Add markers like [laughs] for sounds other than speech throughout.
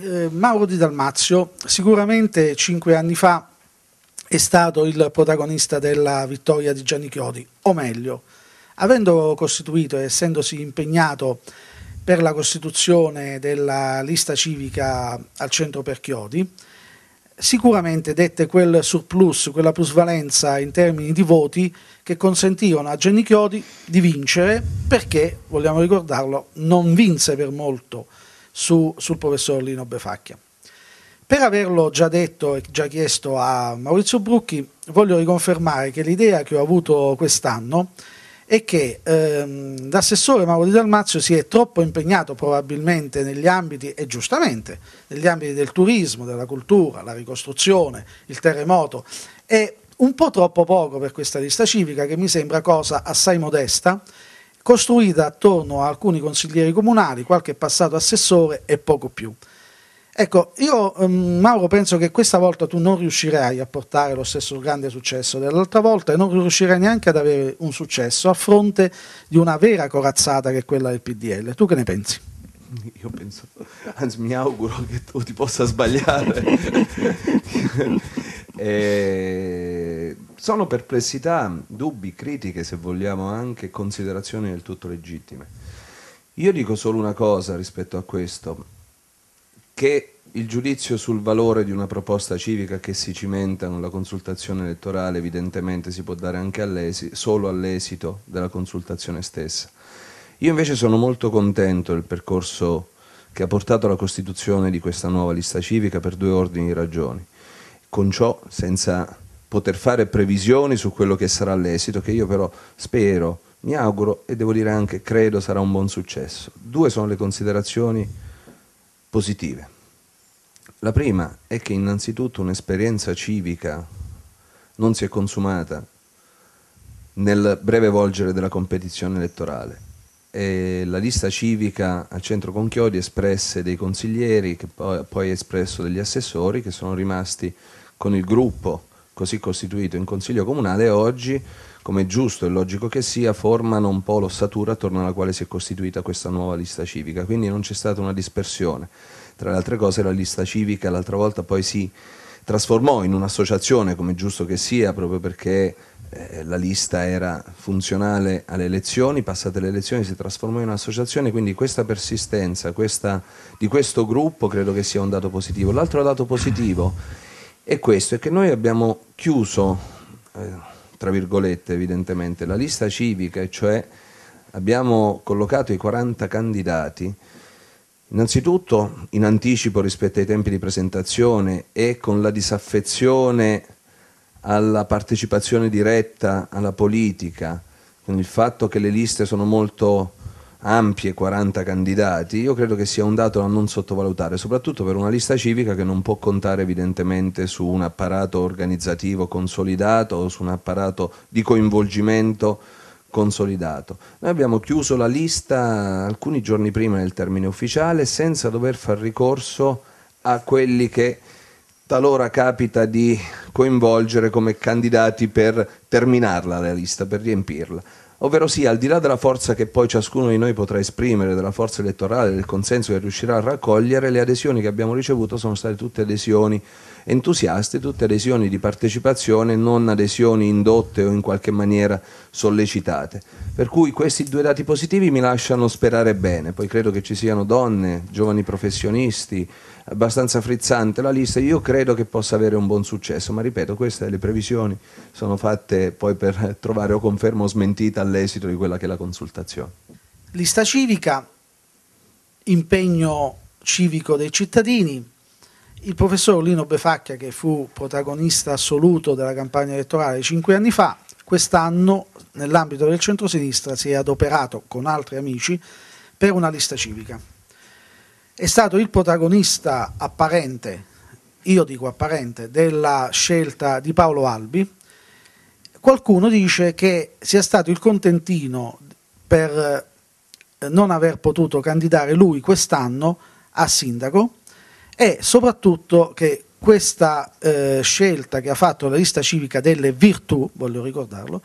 Eh, Mauro di Dalmazio sicuramente cinque anni fa è stato il protagonista della vittoria di Gianni Chiodi, o meglio, avendo costituito e essendosi impegnato per la costituzione della lista civica al centro per Chiodi, sicuramente dette quel surplus, quella plusvalenza in termini di voti che consentirono a Gianni Chiodi di vincere perché, vogliamo ricordarlo, non vinse per molto su, sul professor Lino Befacchia. Per averlo già detto e già chiesto a Maurizio Brucchi, voglio riconfermare che l'idea che ho avuto quest'anno è che ehm, l'assessore Mauro Di Dalmazio si è troppo impegnato probabilmente negli ambiti, e giustamente, negli ambiti del turismo, della cultura, la ricostruzione, il terremoto, e un po' troppo poco per questa lista civica che mi sembra cosa assai modesta costruita attorno a alcuni consiglieri comunali, qualche passato assessore e poco più. Ecco, io ehm, Mauro penso che questa volta tu non riuscirai a portare lo stesso grande successo dell'altra volta e non riuscirai neanche ad avere un successo a fronte di una vera corazzata che è quella del PDL. Tu che ne pensi? Io penso, anzi mi auguro che tu ti possa sbagliare. [laughs] [laughs] e eh, sono perplessità, dubbi, critiche se vogliamo anche, considerazioni del tutto legittime. Io dico solo una cosa rispetto a questo, che il giudizio sul valore di una proposta civica che si cimenta con la consultazione elettorale evidentemente si può dare anche all'esito, solo all'esito della consultazione stessa. Io invece sono molto contento del percorso che ha portato alla costituzione di questa nuova lista civica per due ordini di ragioni. Con ciò, senza poter fare previsioni su quello che sarà l'esito, che io però spero, mi auguro e devo dire anche credo sarà un buon successo. Due sono le considerazioni positive. La prima è che innanzitutto un'esperienza civica non si è consumata nel breve volgere della competizione elettorale. E la lista civica al centro Conchiodi espresse dei consiglieri, che poi, poi espresso degli assessori, che sono rimasti con il gruppo così costituito in Consiglio Comunale oggi, come giusto e logico che sia, formano un po' l'ossatura attorno alla quale si è costituita questa nuova lista civica, quindi non c'è stata una dispersione. Tra le altre cose la lista civica l'altra volta poi si trasformò in un'associazione, come giusto che sia, proprio perché eh, la lista era funzionale alle elezioni, passate le elezioni si trasformò in un'associazione, quindi questa persistenza questa, di questo gruppo credo che sia un dato positivo. L'altro dato positivo è è questo, è che noi abbiamo chiuso, eh, tra virgolette evidentemente, la lista civica, e cioè abbiamo collocato i 40 candidati innanzitutto in anticipo rispetto ai tempi di presentazione e con la disaffezione alla partecipazione diretta alla politica, con il fatto che le liste sono molto ampie 40 candidati, io credo che sia un dato da non sottovalutare, soprattutto per una lista civica che non può contare evidentemente su un apparato organizzativo consolidato o su un apparato di coinvolgimento consolidato. Noi abbiamo chiuso la lista alcuni giorni prima del termine ufficiale senza dover far ricorso a quelli che talora capita di coinvolgere come candidati per terminarla la lista, per riempirla ovvero sì, al di là della forza che poi ciascuno di noi potrà esprimere, della forza elettorale, del consenso che riuscirà a raccogliere, le adesioni che abbiamo ricevuto sono state tutte adesioni entusiaste, tutte adesioni di partecipazione, non adesioni indotte o in qualche maniera sollecitate. Per cui questi due dati positivi mi lasciano sperare bene, poi credo che ci siano donne, giovani professionisti, abbastanza frizzante la lista, io credo che possa avere un buon successo, ma ripeto, queste le previsioni sono fatte poi per [laughs] trovare o confermo o smentita all'esito di quella che è la consultazione. Lista civica, impegno civico dei cittadini, il professor Lino Befacchia, che fu protagonista assoluto della campagna elettorale cinque anni fa, quest'anno nell'ambito del centrosinistra si è adoperato con altri amici per una lista civica. È stato il protagonista apparente, io dico apparente, della scelta di Paolo Albi. Qualcuno dice che sia stato il contentino per eh, non aver potuto candidare lui quest'anno a sindaco e soprattutto che questa eh, scelta che ha fatto la lista civica delle virtù, voglio ricordarlo,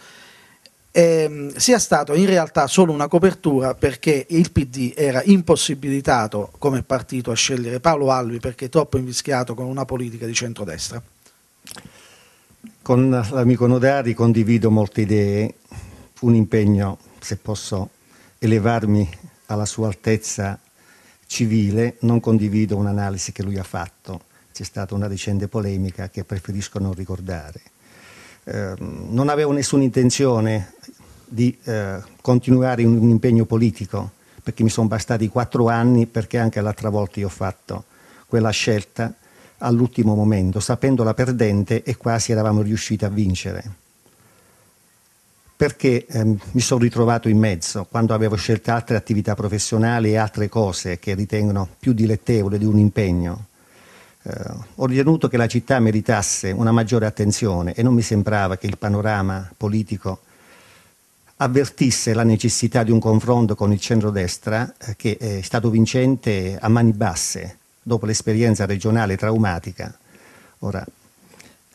ehm, sia stata in realtà solo una copertura perché il PD era impossibilitato come partito a scegliere Paolo Albi perché troppo invischiato con una politica di centrodestra. Con l'amico Nodari condivido molte idee, un impegno, se posso elevarmi alla sua altezza civile, non condivido un'analisi che lui ha fatto, c'è stata una recente polemica che preferisco non ricordare. Eh, non avevo nessuna intenzione di eh, continuare un, un impegno politico, perché mi sono bastati quattro anni, perché anche l'altra volta io ho fatto quella scelta all'ultimo momento, sapendola perdente e quasi eravamo riusciti a vincere perché ehm, mi sono ritrovato in mezzo quando avevo scelto altre attività professionali e altre cose che ritengono più dilettevole di un impegno. Eh, ho ritenuto che la città meritasse una maggiore attenzione e non mi sembrava che il panorama politico avvertisse la necessità di un confronto con il centrodestra eh, che è stato vincente a mani basse dopo l'esperienza regionale traumatica. Ora,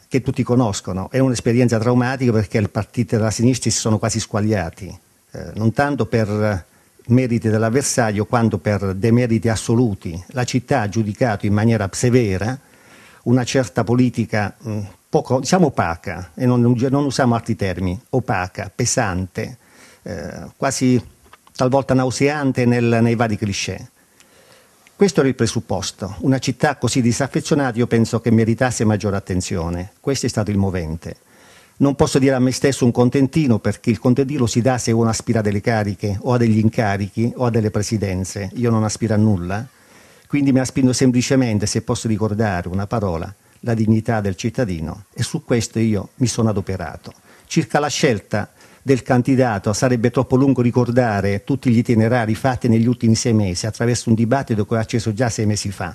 che tutti conoscono. È un'esperienza traumatica perché il partito della sinistra si sono quasi squagliati, eh, non tanto per meriti dell'avversario quanto per demeriti assoluti. La città ha giudicato in maniera severa una certa politica mh, poco, diciamo opaca, e non, non, usiamo altri termini, opaca, pesante, eh, quasi talvolta nauseante nel, nei vari cliché. Questo era il presupposto. Una città così disaffezionata io penso che meritasse maggiore attenzione. Questo è stato il movente. Non posso dire a me stesso un contentino perché il contentino si dà se uno aspira a delle cariche o a degli incarichi o a delle presidenze. Io non aspiro a nulla. Quindi mi aspiro semplicemente, se posso ricordare una parola, la dignità del cittadino e su questo io mi sono adoperato. Circa la scelta del candidato. Sarebbe troppo lungo ricordare tutti gli itinerari fatti negli ultimi sei mesi attraverso un dibattito che ho acceso già sei mesi fa.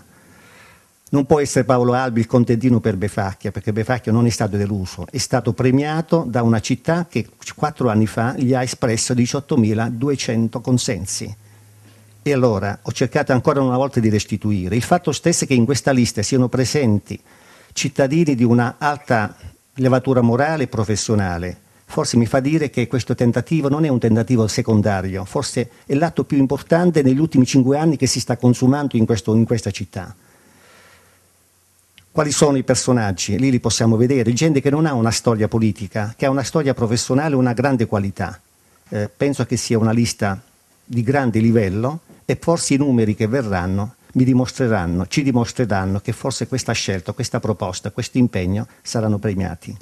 Non può essere Paolo Albi il contentino per Befacchia, perché Befacchia non è stato deluso, è stato premiato da una città che quattro anni fa gli ha espresso 18.200 consensi. E allora ho cercato ancora una volta di restituire. Il fatto stesso che in questa lista siano presenti cittadini di una alta levatura morale e professionale, forse mi fa dire che questo tentativo non è un tentativo secondario, forse è l'atto più importante negli ultimi cinque anni che si sta consumando in, questo, in questa città. Quali sono i personaggi? Lì li possiamo vedere, gente che non ha una storia politica, che ha una storia professionale, una grande qualità. Eh, penso che sia una lista di grande livello e forse i numeri che verranno mi dimostreranno, ci dimostreranno che forse questa scelta, questa proposta, questo impegno saranno premiati.